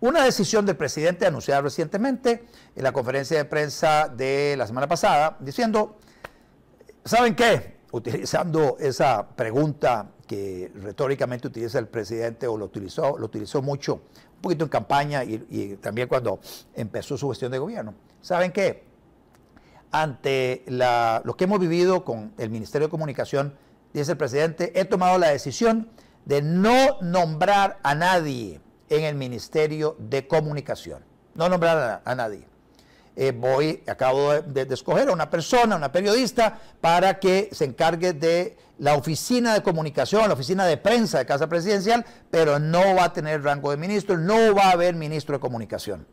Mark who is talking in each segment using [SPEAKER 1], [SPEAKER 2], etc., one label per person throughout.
[SPEAKER 1] Una decisión del presidente anunciada recientemente en la conferencia de prensa de la semana pasada, diciendo, ¿saben qué? Utilizando esa pregunta que retóricamente utiliza el presidente o lo utilizó, lo utilizó mucho, un poquito en campaña y, también cuando empezó su gestión de gobierno. ¿Saben qué? Ante la, lo que hemos vivido con el Ministerio de Comunicación, dice el presidente, he tomado la decisión de no nombrar a nadie en el Ministerio de Comunicación. No nombrar a, nadie. Eh, voy, acabo de, escoger a una persona, una periodista, para que se encargue de la oficina de comunicación, la oficina de prensa de Casa Presidencial, pero no va a tener rango de ministro, no va a haber ministro de comunicación.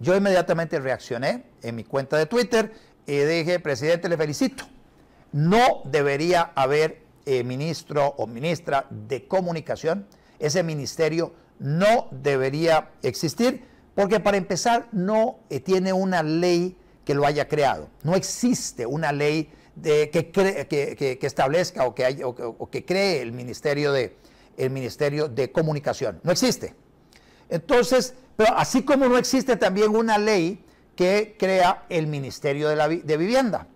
[SPEAKER 1] Yo inmediatamente reaccioné en mi cuenta de Twitter y dije, presidente, le felicito. No debería haber eh, ministro o ministra de comunicación. Ese ministerio no debería existir, porque para empezar no eh, tiene una ley que lo haya creado. No existe una ley que, establezca o que, cree el Ministerio, de, Comunicación. No existe. Entonces, pero así como no existe también una ley que crea el Ministerio de, de Vivienda,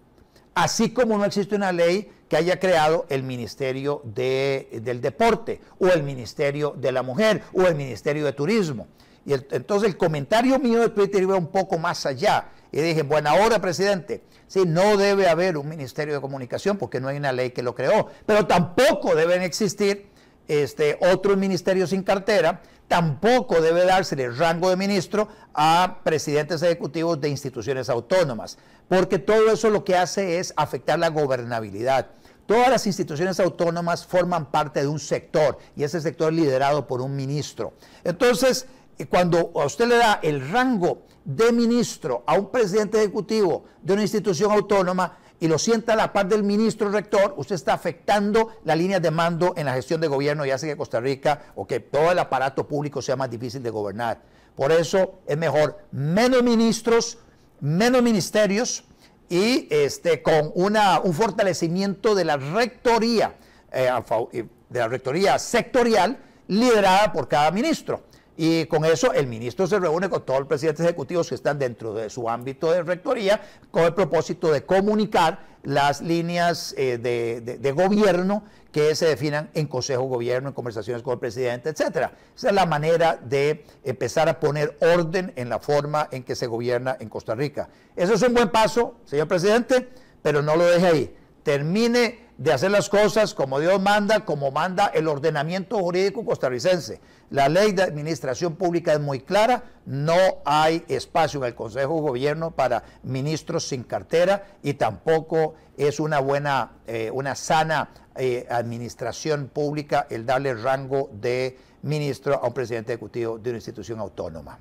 [SPEAKER 1] así como no existe una ley haya creado el Ministerio del Deporte o el Ministerio de la Mujer o el Ministerio de Turismo. Y entonces el comentario mío de Twitter iba un poco más allá. Y dije, bueno, ahora presidente. Sí, no debe haber un Ministerio de Comunicación porque no hay una ley que lo creó. Pero tampoco deben existir este, otros ministerios sin cartera. Tampoco debe dársele el rango de ministro a presidentes ejecutivos de instituciones autónomas. Porque todo eso lo que hace es afectar la gobernabilidad. Todas las instituciones autónomas forman parte de un sector y ese sector es liderado por un ministro. Entonces, eh, cuando a usted le da el rango de ministro a un presidente ejecutivo de una institución autónoma y lo sienta a la par del ministro rector, usted está afectando la línea de mando en la gestión de gobierno y hace que Costa Rica o que todo el aparato público sea más difícil de gobernar. Por eso es mejor menos ministros, menos ministerios, y este, con una, un fortalecimiento de la rectoría, eh, eh, de la rectoría sectorial liderada por cada ministro. Y con eso el ministro se reúne con todos los presidentes ejecutivos que están dentro de su ámbito de rectoría con el propósito de comunicar las líneas eh, de, gobierno que se definan en consejo de gobierno, en conversaciones con el presidente, etcétera. Esa es la manera de empezar a poner orden en la forma en que se gobierna en Costa Rica. Eso es un buen paso, señor presidente, pero no lo deje ahí. Termine de hacer las cosas como Dios manda, como manda el ordenamiento jurídico costarricense. La ley de administración pública es muy clara, no hay espacio en el Consejo de Gobierno para ministros sin cartera y tampoco es una buena, eh, una sana eh, administración pública el darle rango de ministro a un presidente ejecutivo de una institución autónoma.